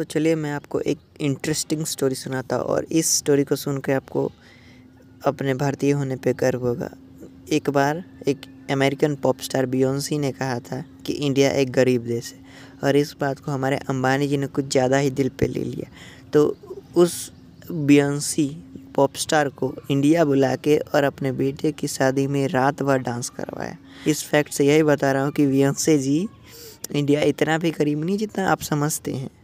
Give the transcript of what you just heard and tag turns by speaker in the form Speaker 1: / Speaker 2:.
Speaker 1: तो चलिए मैं आपको एक इंटरेस्टिंग स्टोरी सुनाता हूँ और इस स्टोरी को सुन के आपको अपने भारतीय होने पे गर्व होगा एक बार एक अमेरिकन पॉप स्टार बियोन्सी ने कहा था कि इंडिया एक गरीब देश है और इस बात को हमारे अंबानी जी ने कुछ ज़्यादा ही दिल पे ले लिया तो उस बियोन्सी पॉप स्टार को इंडिया बुला के और अपने बेटे की शादी में रात भर डांस करवाया इस फैक्ट से यही बता रहा हूँ कि बियोन्से जी इंडिया इतना भी गरीब नहीं जितना आप समझते हैं